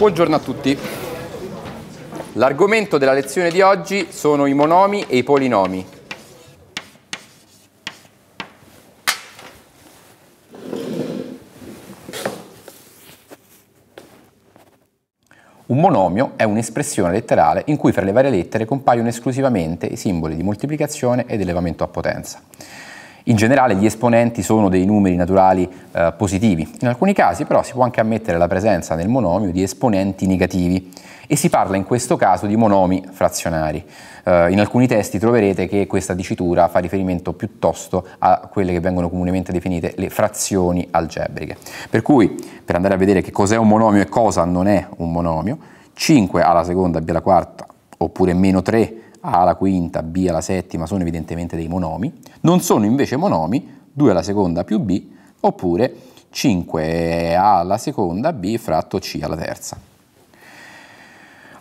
Buongiorno a tutti. L'argomento della lezione di oggi sono i monomi e i polinomi. Un monomio è un'espressione letterale in cui fra le varie lettere compaiono esclusivamente i simboli di moltiplicazione ed elevamento a potenza. In generale gli esponenti sono dei numeri naturali eh, positivi, in alcuni casi però si può anche ammettere la presenza nel monomio di esponenti negativi e si parla in questo caso di monomi frazionari. Eh, in alcuni testi troverete che questa dicitura fa riferimento piuttosto a quelle che vengono comunemente definite le frazioni algebriche. Per cui, per andare a vedere che cos'è un monomio e cosa non è un monomio, 5 alla seconda b alla quarta oppure meno 3 a alla quinta, B alla settima sono evidentemente dei monomi, non sono invece monomi 2 alla seconda più B oppure 5A alla seconda B fratto C alla terza.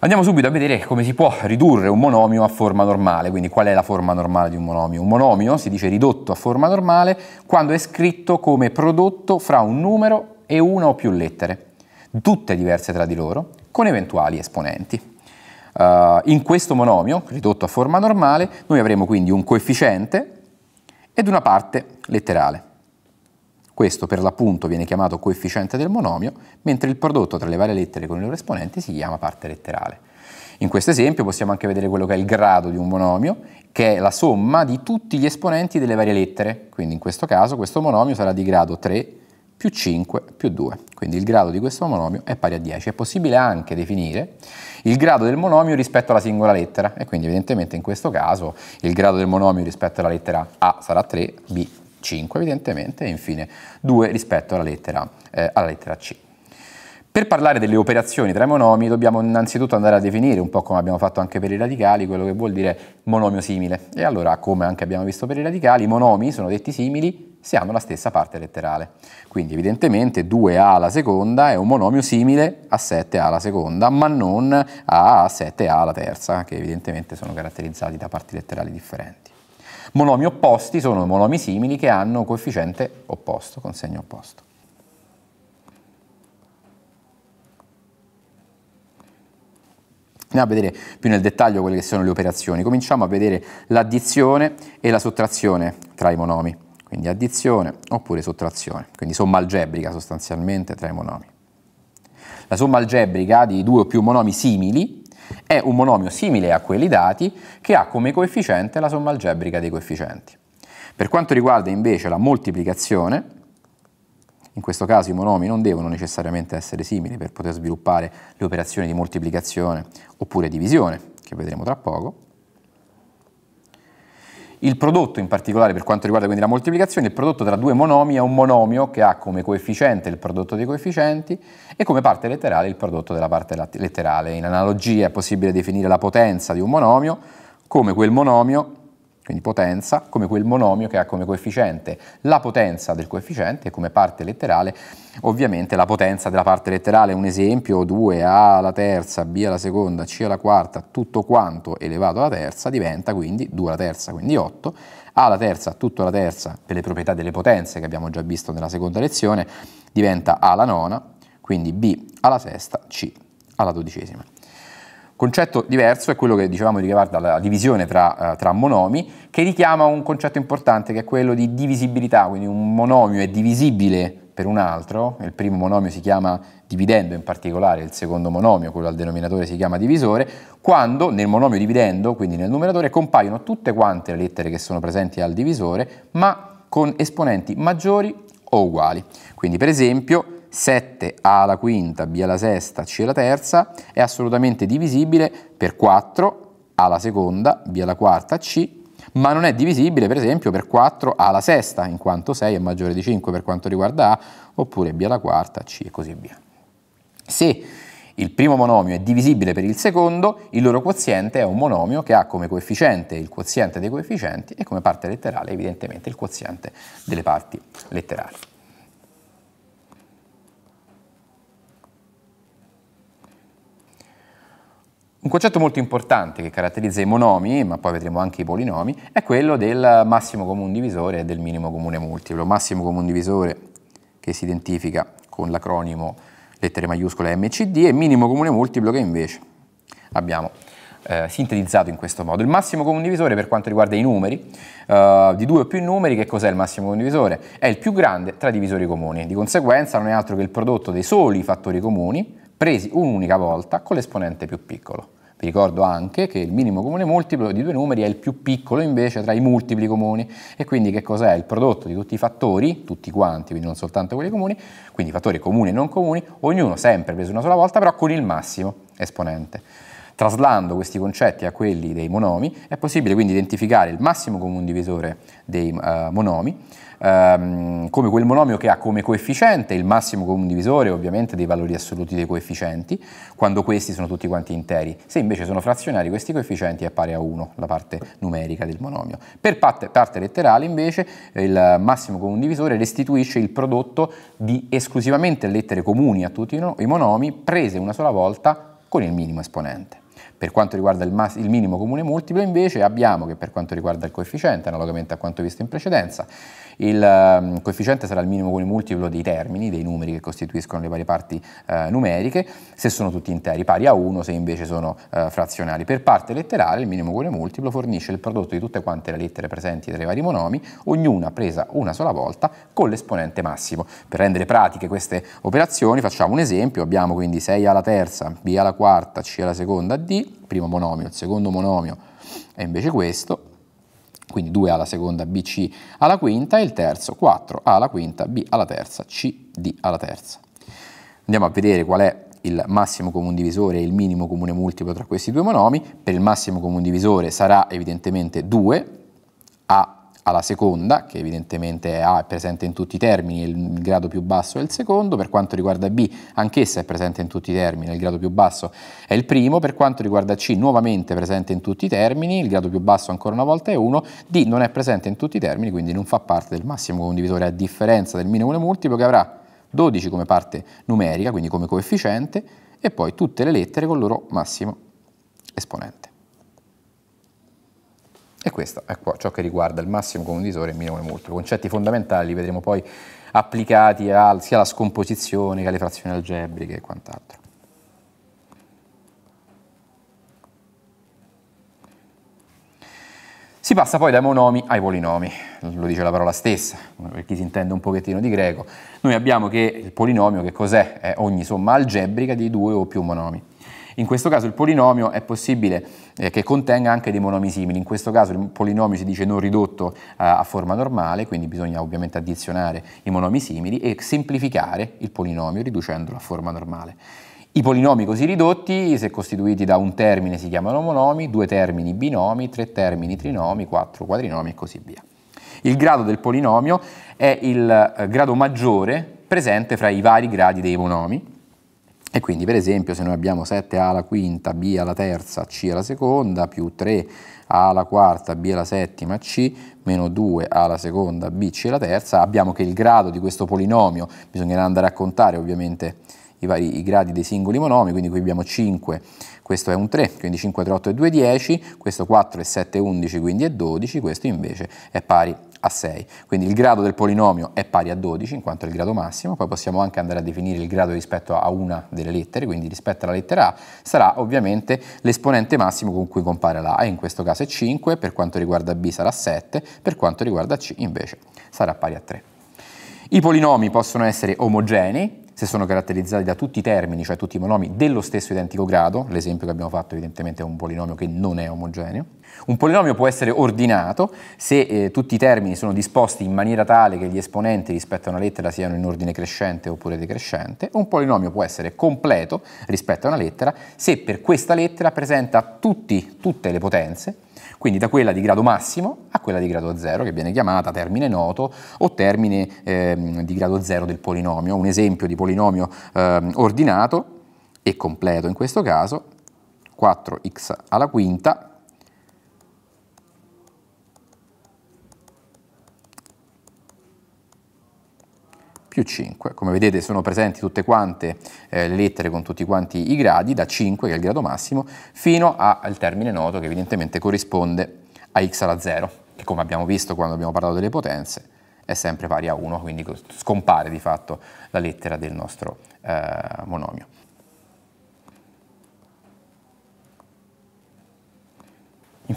Andiamo subito a vedere come si può ridurre un monomio a forma normale, quindi qual è la forma normale di un monomio. Un monomio si dice ridotto a forma normale quando è scritto come prodotto fra un numero e una o più lettere, tutte diverse tra di loro, con eventuali esponenti. Uh, in questo monomio, ridotto a forma normale, noi avremo quindi un coefficiente ed una parte letterale. Questo per l'appunto viene chiamato coefficiente del monomio, mentre il prodotto tra le varie lettere con i loro esponenti si chiama parte letterale. In questo esempio possiamo anche vedere quello che è il grado di un monomio, che è la somma di tutti gli esponenti delle varie lettere. Quindi in questo caso questo monomio sarà di grado 3, più 5 più 2. Quindi il grado di questo monomio è pari a 10. È possibile anche definire il grado del monomio rispetto alla singola lettera e quindi evidentemente in questo caso il grado del monomio rispetto alla lettera A sarà 3, B 5 evidentemente e infine 2 rispetto alla lettera, eh, alla lettera C. Per parlare delle operazioni tra i monomi dobbiamo innanzitutto andare a definire, un po' come abbiamo fatto anche per i radicali, quello che vuol dire monomio simile. E allora, come anche abbiamo visto per i radicali, i monomi sono detti simili se hanno la stessa parte letterale. Quindi evidentemente 2a alla seconda è un monomio simile a 7a alla seconda, ma non a 7a alla terza, che evidentemente sono caratterizzati da parti letterali differenti. Monomi opposti sono monomi simili che hanno coefficiente opposto, con segno opposto. Andiamo a vedere più nel dettaglio quelle che sono le operazioni. Cominciamo a vedere l'addizione e la sottrazione tra i monomi quindi addizione oppure sottrazione, quindi somma algebrica sostanzialmente tra i monomi. La somma algebrica di due o più monomi simili è un monomio simile a quelli dati che ha come coefficiente la somma algebrica dei coefficienti. Per quanto riguarda invece la moltiplicazione, in questo caso i monomi non devono necessariamente essere simili per poter sviluppare le operazioni di moltiplicazione oppure divisione, che vedremo tra poco, il prodotto in particolare per quanto riguarda quindi la moltiplicazione, il prodotto tra due monomi è un monomio che ha come coefficiente il prodotto dei coefficienti e come parte letterale il prodotto della parte letterale. In analogia è possibile definire la potenza di un monomio come quel monomio quindi potenza, come quel monomio che ha come coefficiente la potenza del coefficiente e come parte letterale ovviamente la potenza della parte letterale. Un esempio, 2a alla terza, b alla seconda, c alla quarta, tutto quanto elevato alla terza diventa quindi 2 alla terza, quindi 8, a alla terza, tutto alla terza, per le proprietà delle potenze che abbiamo già visto nella seconda lezione, diventa a alla nona, quindi b alla sesta, c alla dodicesima concetto diverso è quello che dicevamo di riguardo alla divisione tra, uh, tra, monomi, che richiama un concetto importante che è quello di divisibilità, quindi un monomio è divisibile per un altro, il primo monomio si chiama dividendo in particolare, il secondo monomio, quello al denominatore si chiama divisore, quando nel monomio dividendo, quindi nel numeratore, compaiono tutte quante le lettere che sono presenti al divisore, ma con esponenti maggiori o uguali. Quindi per esempio 7 A alla quinta, B alla sesta, C alla terza, è assolutamente divisibile per 4 A alla seconda, B alla quarta, C, ma non è divisibile per esempio per 4 A alla sesta, in quanto 6 è maggiore di 5 per quanto riguarda A, oppure B alla quarta, C e così via. Se il primo monomio è divisibile per il secondo, il loro quoziente è un monomio che ha come coefficiente il quoziente dei coefficienti e come parte letterale evidentemente il quoziente delle parti letterali. Un concetto molto importante che caratterizza i monomi, ma poi vedremo anche i polinomi, è quello del massimo comune divisore e del minimo comune multiplo. Massimo comune divisore che si identifica con l'acronimo lettere maiuscole MCD e minimo comune multiplo che invece abbiamo eh, sintetizzato in questo modo. Il massimo comune divisore per quanto riguarda i numeri, eh, di due o più numeri, che cos'è il massimo comune divisore? È il più grande tra divisori comuni, di conseguenza non è altro che il prodotto dei soli fattori comuni presi un'unica volta con l'esponente più piccolo. Vi ricordo anche che il minimo comune multiplo di due numeri è il più piccolo invece tra i multipli comuni e quindi che cos'è? Il prodotto di tutti i fattori, tutti quanti, quindi non soltanto quelli comuni, quindi fattori comuni e non comuni, ognuno sempre preso una sola volta però con il massimo esponente. Traslando questi concetti a quelli dei monomi, è possibile quindi identificare il massimo comune divisore dei uh, monomi, ehm, come quel monomio che ha come coefficiente il massimo comune divisore ovviamente dei valori assoluti dei coefficienti, quando questi sono tutti quanti interi. Se invece sono frazionari, questi coefficienti è pari a 1, la parte numerica del monomio. Per parte, parte letterale invece il massimo comune divisore restituisce il prodotto di esclusivamente lettere comuni a tutti i monomi prese una sola volta con il minimo esponente. Per quanto riguarda il, mas- il minimo comune multiplo invece abbiamo che per quanto riguarda il coefficiente, analogamente a quanto visto in precedenza, il um, coefficiente sarà il minimo comune multiplo dei termini, dei numeri che costituiscono le varie parti uh, numeriche, se sono tutti interi, pari a 1 se invece sono uh, eh, frazionari. Per parte letterale il minimo comune multiplo fornisce il prodotto di tutte quante le lettere presenti tra i vari monomi, ognuna presa una sola volta con l'esponente massimo. Per rendere pratiche queste operazioni facciamo un esempio, abbiamo quindi 6 alla terza, b alla quarta, c alla seconda, d, primo monomio, il secondo monomio è invece questo, quindi 2a alla seconda, bc alla quinta, e il terzo 4a alla quinta, b alla terza, cd alla terza. Andiamo a vedere qual è il massimo comune divisore e il minimo comune multiplo tra questi due monomi. Per il massimo comune divisore sarà evidentemente 2, a alla seconda, che evidentemente è A è presente in tutti i termini, il grado più basso è il secondo, per quanto riguarda B anch'essa è presente in tutti i termini, il grado più basso è il primo, per quanto riguarda C nuovamente presente in tutti i termini, il grado più basso ancora una volta è 1, D non è presente in tutti i termini, quindi non fa parte del massimo condivisore a differenza del minimo multiplo che avrà 12 come parte numerica, quindi come coefficiente, e poi tutte le lettere con il loro massimo esponente. E questo è ciò che riguarda il massimo comune divisore e il minimo multiplo. Concetti fondamentali li vedremo poi applicati al, sia alla scomposizione che alle frazioni algebriche e quant'altro. Si passa poi dai monomi ai polinomi, lo dice la parola stessa, per chi si intende un pochettino di greco. Noi abbiamo che il polinomio che cos'è? È ogni somma algebrica di due o più monomi. In questo caso il polinomio è possibile eh, che contenga anche dei monomi simili, in questo caso il polinomio si dice non ridotto eh, a forma normale, quindi bisogna ovviamente addizionare i monomi simili e semplificare il polinomio riducendolo a forma normale. I polinomi così ridotti, se costituiti da un termine, si chiamano monomi, due termini binomi, tre termini trinomi, quattro quadrinomi e così via. Il grado del polinomio è il eh, grado maggiore presente fra i vari gradi dei monomi e quindi per esempio se noi abbiamo 7 A alla quinta, B alla terza, C alla seconda, più 3 A alla quarta, B alla settima, C, meno 2 A alla seconda, B, C alla terza, abbiamo che il grado di questo polinomio, bisognerà andare a contare ovviamente i vari i gradi dei singoli monomi, quindi qui abbiamo 5, questo è un 3, quindi 5 tra 8 è 2 10, questo 4 è 7 11, quindi è 12, questo invece è pari a 6. Quindi il grado del polinomio è pari a 12 in quanto è il grado massimo, poi possiamo anche andare a definire il grado rispetto a una delle lettere, quindi rispetto alla lettera A sarà ovviamente l'esponente massimo con cui compare la A, in questo caso è 5, per quanto riguarda B sarà 7, per quanto riguarda C invece sarà pari a 3. I polinomi possono essere omogenei, se sono caratterizzati da tutti i termini, cioè tutti i monomi dello stesso identico grado, l'esempio che abbiamo fatto evidentemente è un polinomio che non è omogeneo. Un polinomio può essere ordinato se eh, tutti i termini sono disposti in maniera tale che gli esponenti rispetto a una lettera siano in ordine crescente oppure decrescente. Un polinomio può essere completo rispetto a una lettera se per questa lettera presenta tutti, tutte le potenze quindi da quella di grado massimo a quella di grado 0, che viene chiamata termine noto o termine eh, di grado 0 del polinomio. Un esempio di polinomio eh, ordinato e completo in questo caso, 4x alla quinta più 5. Come vedete sono presenti tutte quante eh, le lettere con tutti quanti i gradi, da 5 che è il grado massimo, fino al termine noto che evidentemente corrisponde a x alla 0, che come abbiamo visto quando abbiamo parlato delle potenze è sempre pari a 1, quindi scompare di fatto la lettera del nostro eh, monomio.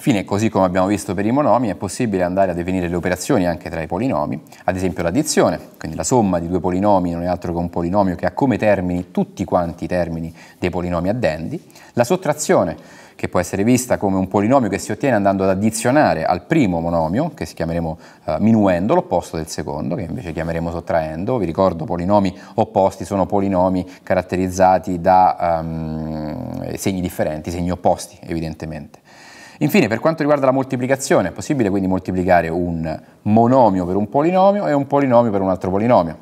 Infine, così come abbiamo visto per i monomi, è possibile andare a definire le operazioni anche tra i polinomi, ad esempio l'addizione, quindi la somma di due polinomi non è altro che un polinomio che ha come termini tutti quanti i termini dei polinomi addendi, la sottrazione, che può essere vista come un polinomio che si ottiene andando ad addizionare al primo monomio, che si chiameremo eh, minuendo, l'opposto del secondo, che invece chiameremo sottraendo. Vi ricordo, polinomi opposti sono polinomi caratterizzati da um, segni differenti, segni opposti, evidentemente. Infine, per quanto riguarda la moltiplicazione, è possibile quindi moltiplicare un monomio per un polinomio e un polinomio per un altro polinomio.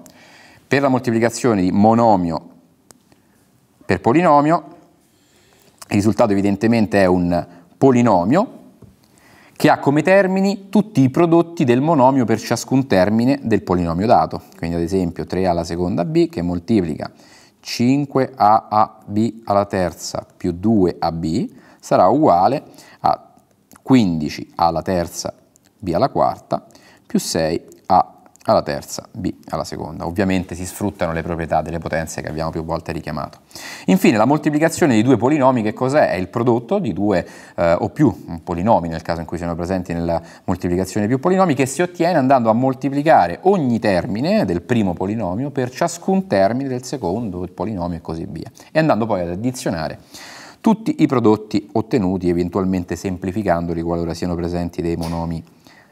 Per la moltiplicazione di monomio per polinomio, il risultato evidentemente è un polinomio che ha come termini tutti i prodotti del monomio per ciascun termine del polinomio dato. Quindi ad esempio 3 alla seconda b che moltiplica 5aab alla terza più 2ab sarà uguale a 15 A alla terza B alla quarta più 6 A alla terza B alla seconda. Ovviamente si sfruttano le proprietà delle potenze che abbiamo più volte richiamato. Infine, la moltiplicazione di due polinomi che cos'è? È il prodotto di due eh, o più polinomi, nel caso in cui siano presenti nella moltiplicazione di più polinomi, che si ottiene andando a moltiplicare ogni termine del primo polinomio per ciascun termine del secondo polinomio e così via, e andando poi ad addizionare tutti i prodotti ottenuti, eventualmente semplificandoli qualora siano presenti dei monomi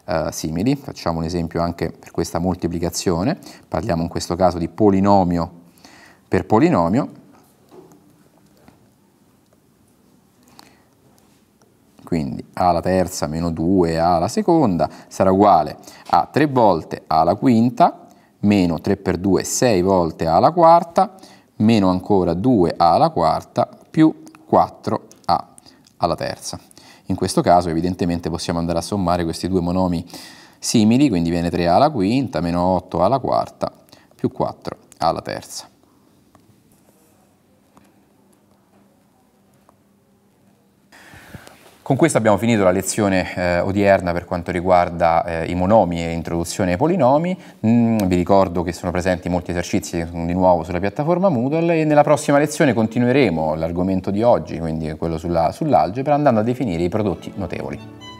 eh, simili. Facciamo un esempio anche per questa moltiplicazione, parliamo in questo caso di polinomio per polinomio, quindi a alla terza meno 2 a alla seconda sarà uguale a 3 volte a alla quinta meno 3 per 2 6 volte a alla quarta meno ancora 2 a alla quarta più 4a alla terza. In questo caso evidentemente possiamo andare a sommare questi due monomi simili, quindi viene 3a alla quinta meno 8a alla quarta più 4a alla terza. Con questo abbiamo finito la lezione eh, odierna per quanto riguarda eh, i monomi e introduzione ai polinomi. Mm, vi ricordo che sono presenti molti esercizi mm, di nuovo sulla piattaforma Moodle e nella prossima lezione continueremo l'argomento di oggi, quindi quello sull'algebra, andando a definire i prodotti notevoli.